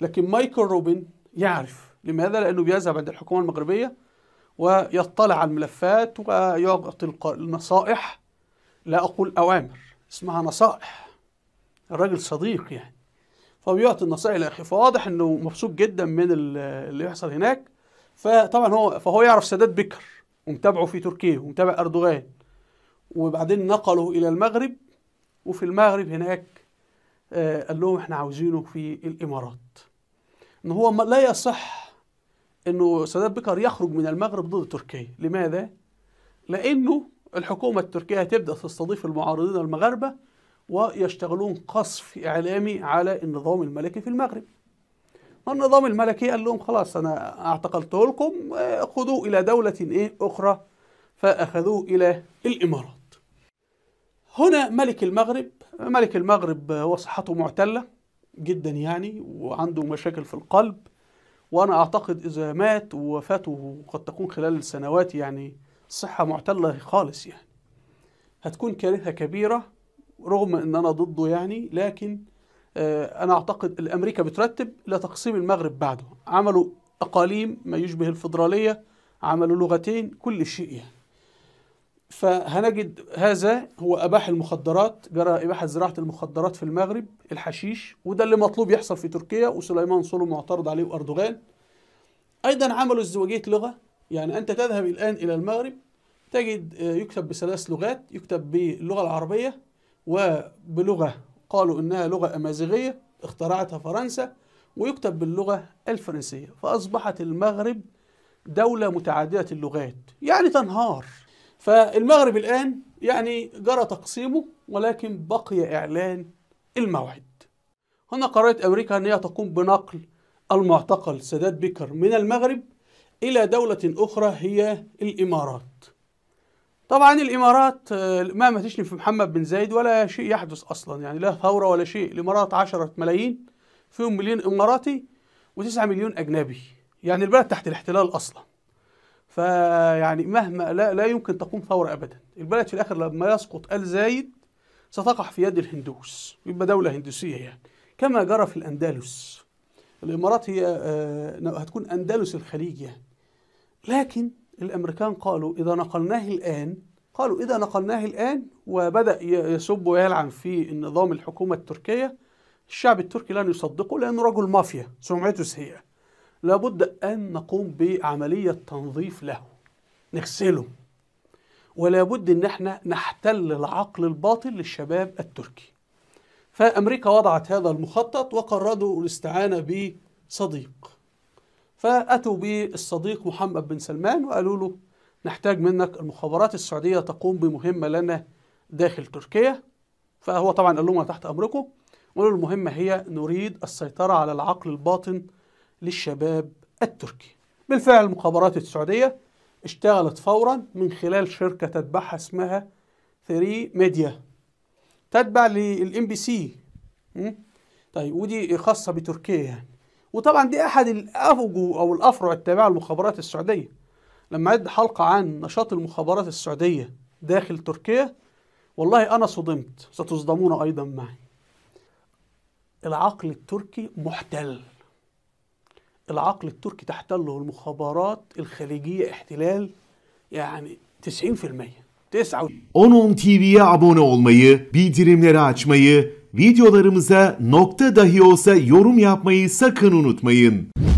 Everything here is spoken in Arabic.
لكن مايكل روبن يعرف لماذا؟ لأنه بيذهب عند الحكومة المغربية ويطلع على الملفات ويعطي النصائح لا أقول أوامر اسمها نصائح الراجل صديق يعني فبيعطي النصائح لأخي فواضح إنه مبسوط جدا من اللي يحصل هناك فطبعا هو فهو يعرف سادات بكر ومتابعه في تركيا ومتابع أردوغان وبعدين نقله إلى المغرب وفي المغرب هناك آه، قال لهم احنا عاوزينه في الإمارات ان هو لا يصح انه سادات بكر يخرج من المغرب ضد تركيا لماذا لانه الحكومه التركيه هتبدا تستضيف المعارضين المغاربه ويشتغلون قصف اعلامي على النظام الملكي في المغرب والنظام الملكي قال لهم خلاص انا اعتقلته لكم آه، خذوه الى دوله ايه اخرى فاخذوه الى الامارات هنا ملك المغرب ملك المغرب آه، وصحته معتله جدا يعني وعنده مشاكل في القلب وأنا أعتقد إذا مات ووفاته قد تكون خلال السنوات يعني صحة معتلة خالص يعني هتكون كارثة كبيرة رغم إن أنا ضده يعني لكن آه، أنا أعتقد الأمريكا بترتب لتقسيم المغرب بعده عملوا أقاليم ما يشبه الفيدرالية عملوا لغتين كل شيء يعني فهنجد هذا هو أباح المخدرات جرى إباحة زراعة المخدرات في المغرب الحشيش وده اللي مطلوب يحصل في تركيا وسليمان صولو معترض عليه وأردوغان أيضا عملوا ازدواجية لغة يعني أنت تذهب الآن إلى المغرب تجد آه، يكتب بثلاث لغات يكتب باللغة العربية وبلغة قالوا إنها لغة أمازيغية اخترعتها فرنسا ويكتب باللغة الفرنسية فأصبحت المغرب دولة متعددة اللغات يعني تنهار فالمغرب الآن يعني جرى تقسيمه ولكن بقي إعلان الموعد هنا قررت أمريكا أن هي تقوم بنقل المعتقل سادات بكر من المغرب إلى دولة أخرى هي الإمارات طبعا الإمارات آه، ما ما تشني في محمد بن زايد ولا شيء يحدث أصلا يعني لا ثورة ولا شيء الإمارات عشرة ملايين فيهم مليون إماراتي وتسعة مليون أجنبي يعني البلد تحت الاحتلال أصلا فيعني مهما لا, لا يمكن تقوم ثورة أبدا البلد في الآخر لما يسقط آل زايد ستقع في يد الهندوس يبقى دولة هندوسية يعني كما جرى في الأندلس الإمارات هي آه، هتكون أندلس الخليج يعني لكن الأمريكان قالوا إذا نقلناه الآن قالوا إذا نقلناه الآن وبدأ يسب ويلعن في النظام الحكومة التركية الشعب التركي لن يصدقه لأنه رجل مافيا سمعته سيئة لابد أن نقوم بعملية تنظيف له نغسله ولا بد ان احنا نحتل العقل الباطل للشباب التركي فامريكا وضعت هذا المخطط وقرروا الاستعانه بصديق فاتوا بالصديق محمد بن سلمان وقالوا له نحتاج منك المخابرات السعوديه تقوم بمهمه لنا داخل تركيا فهو طبعا قال لهم تحت امركم وقالوا المهمه هي نريد السيطره على العقل الباطن للشباب التركي بالفعل مخابرات السعودية اشتغلت فورا من خلال شركة تتبعها اسمها ثري ميديا تتبع للام بي سي طيب ودي خاصة بتركيا يعني وطبعا دي احد الافجو او الافرع التابعة للمخابرات السعودية لما عد حلقة عن نشاط المخابرات السعودية داخل تركيا والله انا صدمت ستصدمون ايضا معي العقل التركي محتل العقل التركي تحتله المخابرات الخليجية احتلال yani 90% 90. 10.10 TV'ye abone olmayı, bildirimleri açmayı, videolarımıza nokta dahi olsa yorum yapmayı sakın unutmayın.